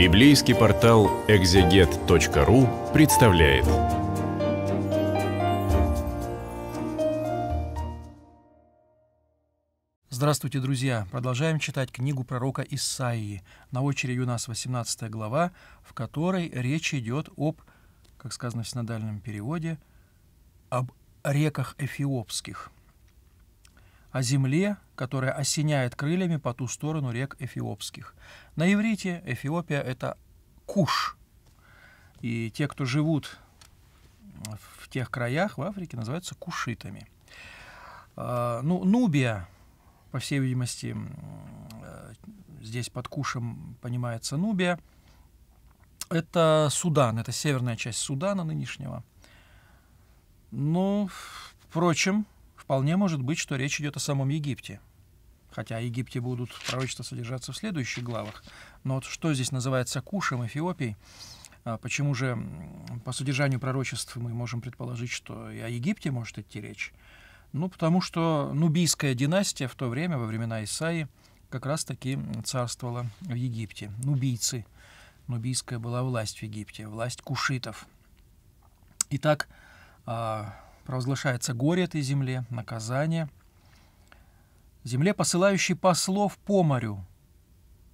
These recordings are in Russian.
Библейский портал экзегет.ру представляет. Здравствуйте, друзья! Продолжаем читать книгу пророка Исаии. На очереди у нас 18 глава, в которой речь идет об, как сказано в синодальном переводе, об реках эфиопских о земле, которая осеняет крыльями по ту сторону рек эфиопских. На иврите Эфиопия – это Куш. И те, кто живут в тех краях в Африке, называются кушитами. А, ну, Нубия, по всей видимости, э, здесь под Кушем понимается Нубия. Это Судан, это северная часть Судана нынешнего. Ну, впрочем, Вполне может быть, что речь идет о самом Египте. Хотя о Египте будут пророчества содержаться в следующих главах. Но вот что здесь называется Кушем, Эфиопией, а почему же по содержанию пророчеств мы можем предположить, что и о Египте может идти речь? Ну, потому что нубийская династия в то время, во времена Исаи, как раз-таки царствовала в Египте. Нубийцы. Нубийская была власть в Египте, власть кушитов. Итак, а, Провозглашается горе этой земле, наказание. Земле, посылающей послов по морю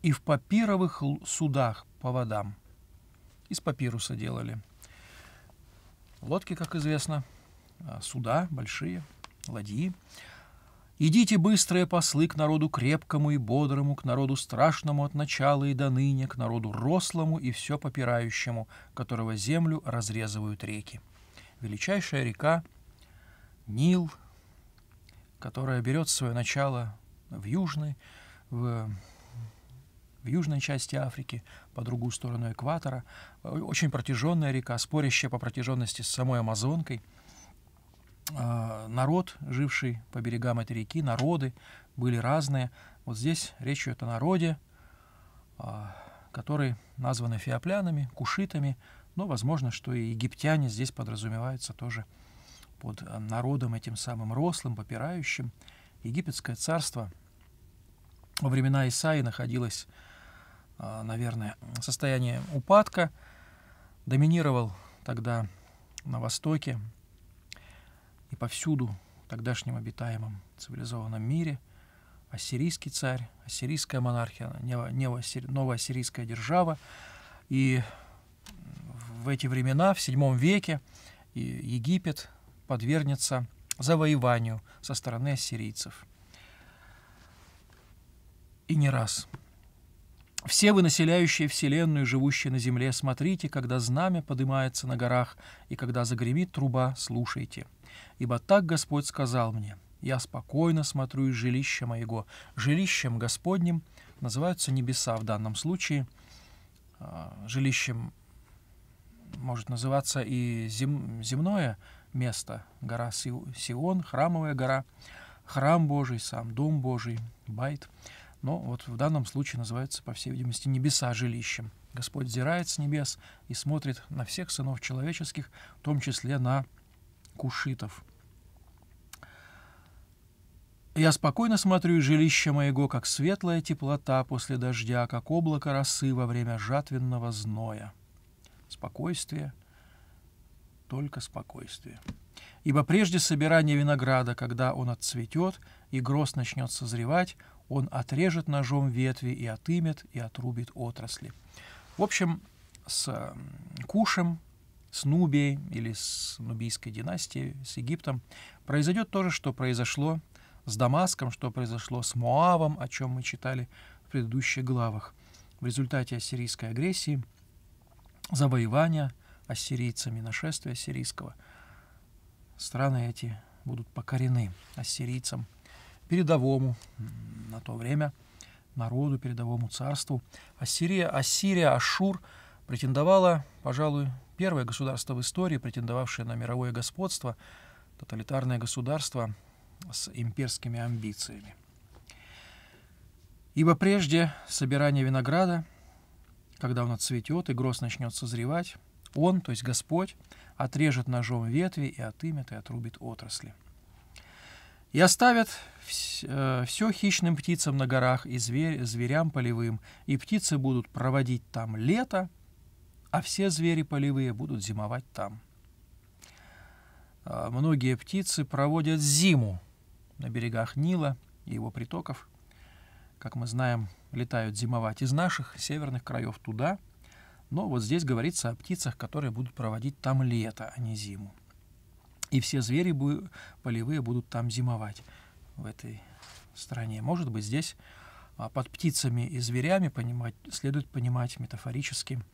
и в папировых судах по водам. Из папируса делали. Лодки, как известно, а, суда большие, ладьи. «Идите, быстрые послы, к народу крепкому и бодрому, к народу страшному от начала и до ныне, к народу рослому и все попирающему, которого землю разрезывают реки». Величайшая река Нил, которая берет свое начало в южной, в, в южной части Африки, по другую сторону экватора. Очень протяженная река, спорящая по протяженности с самой Амазонкой. А, народ, живший по берегам этой реки, народы были разные. Вот здесь речь идет о народе, а, которые названы феоплянами, кушитами, но возможно, что и египтяне здесь подразумеваются тоже под э, народом этим самым рослым, попирающим. Египетское царство во времена Исаи находилось, э, наверное, в состоянии упадка. Доминировал тогда на Востоке и повсюду тогдашнем обитаемом цивилизованном мире ассирийский царь, ассирийская монархия, новоассирийская держава. И в эти времена, в VII веке, Египет, подвергнется завоеванию со стороны ассирийцев. И не раз. Все вы, населяющие вселенную, и живущие на земле, смотрите, когда знамя поднимается на горах, и когда загремит труба, слушайте. Ибо так Господь сказал мне, я спокойно смотрю из жилища моего. Жилищем Господним называются небеса в данном случае. А, жилищем может называться и зем, земное место. Гора Сион, храмовая гора, храм Божий, сам дом Божий, байт. Но вот в данном случае называются, по всей видимости, небеса жилищем. Господь взирает с небес и смотрит на всех сынов человеческих, в том числе на кушитов. Я спокойно смотрю жилище моего, как светлая теплота после дождя, как облако росы во время жатвенного зноя. Спокойствие — только спокойствие. Ибо прежде собирания винограда, когда он отцветет и гроз начнет созревать, он отрежет ножом ветви и отымет, и отрубит отрасли. В общем, с Кушем, с Нубией или с Нубийской династией, с Египтом, произойдет то же, что произошло с Дамаском, что произошло с Моавом, о чем мы читали в предыдущих главах. В результате ассирийской агрессии, завоевания – ассирийцами, нашествия ассирийского, страны эти будут покорены ассирийцам, передовому на то время народу, передовому царству. Ассирия, Ассирия, Ашур претендовала, пожалуй, первое государство в истории, претендовавшее на мировое господство, тоталитарное государство с имперскими амбициями. Ибо прежде собирание винограда, когда он отцветет и гроз начнет созревать, он, то есть Господь, отрежет ножом ветви и отымет и отрубит отрасли. И оставят все э, хищным птицам на горах и зверям полевым, и птицы будут проводить там лето, а все звери полевые будут зимовать там. А, многие птицы проводят зиму на берегах Нила и его притоков. Как мы знаем, летают зимовать из наших северных краев туда – но вот здесь говорится о птицах, которые будут проводить там лето, а не зиму. И все звери полевые будут там зимовать в этой стране. Может быть, здесь а, под птицами и зверями понимать, следует понимать метафорически –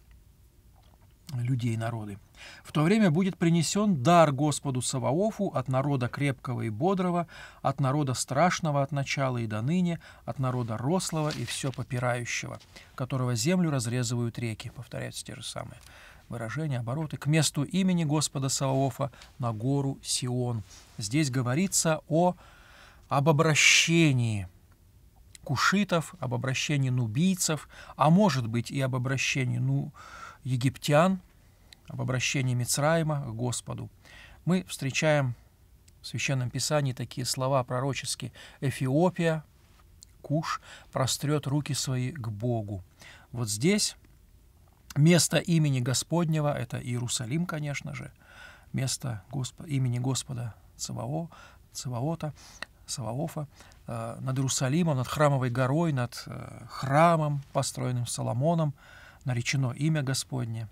людей народы. В то время будет принесен дар Господу Саваофу от народа крепкого и бодрого, от народа страшного от начала и до ныне, от народа рослого и все попирающего, которого землю разрезывают реки. Повторяются те же самые выражения, обороты. К месту имени Господа Саваофа на гору Сион. Здесь говорится о, об обращении кушитов, об обращении нубийцев, а может быть и об обращении ну, египтян, об обращении Мицраима к Господу, мы встречаем в Священном Писании такие слова пророчески «Эфиопия, Куш, прострет руки свои к Богу». Вот здесь место имени Господнего, это Иерусалим, конечно же, место Госп... имени Господа Цавао, Цаваота, Саваофа, э, над Иерусалимом, над Храмовой горой, над э, храмом, построенным Соломоном – наречено имя Господне,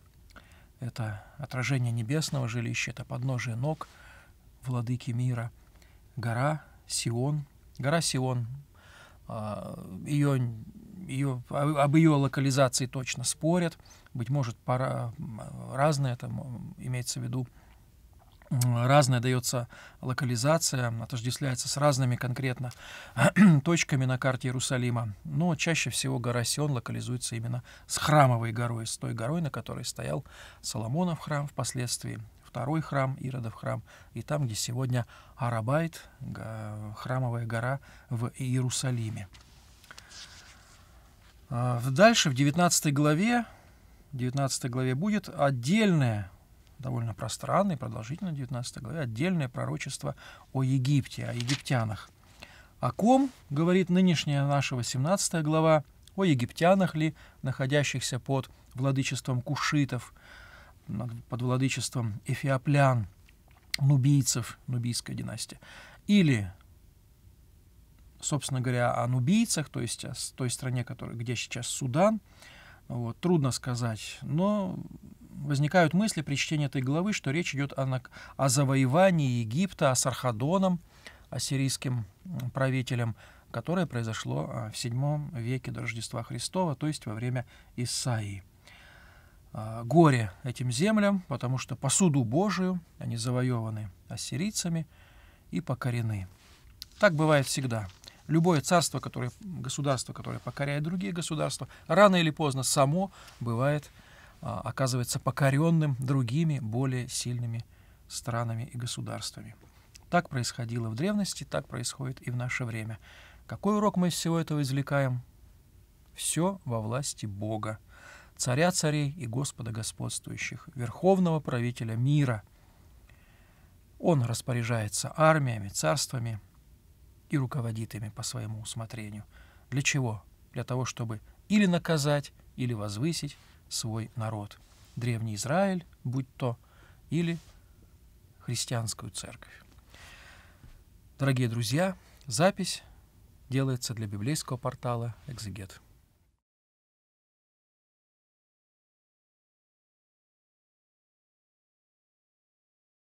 это отражение небесного жилища, это подножие ног владыки мира, гора Сион. Гора Сион, ее, а, ее, об ее локализации точно спорят, быть может, пора, разное, там имеется в виду разная дается локализация, отождествляется с разными конкретно точками на карте Иерусалима. Но чаще всего гора Сион локализуется именно с храмовой горой, с той горой, на которой стоял Соломонов храм впоследствии, второй храм, Иродов храм, и там, где сегодня Арабайт, храмовая гора в Иерусалиме. А, дальше в 19 главе, 19 главе будет отдельное довольно пространный, продолжительный продолжительно в 19 главе отдельное пророчество о Египте, о египтянах. О ком говорит нынешняя наша 18 глава, о египтянах ли, находящихся под владычеством кушитов, под владычеством эфиоплян, нубийцев, нубийская династия, или собственно говоря, о нубийцах, то есть о той стране, которая, где сейчас Судан. Вот, трудно сказать, но возникают мысли при чтении этой главы, что речь идет о, о завоевании Египта, о Сархадоном, о ассирийским правителем, которое произошло а, в VII веке до Рождества Христова, то есть во время Исаии. А, горе этим землям, потому что посуду суду Божию они завоеваны ассирийцами и покорены. Так бывает всегда. Любое царство, которое, государство, которое покоряет другие государства, рано или поздно само бывает а, оказывается покоренным другими более сильными странами и государствами. Так происходило в древности, так происходит и в наше время. Какой урок мы из всего этого извлекаем? Все во власти Бога, царя царей и Господа господствующих, верховного правителя мира. Он распоряжается армиями, царствами и руководит ими по своему усмотрению. Для чего? Для того, чтобы или наказать, или возвысить, свой народ. Древний Израиль, будь то, или христианскую церковь. Дорогие друзья, запись делается для библейского портала «Экзегет».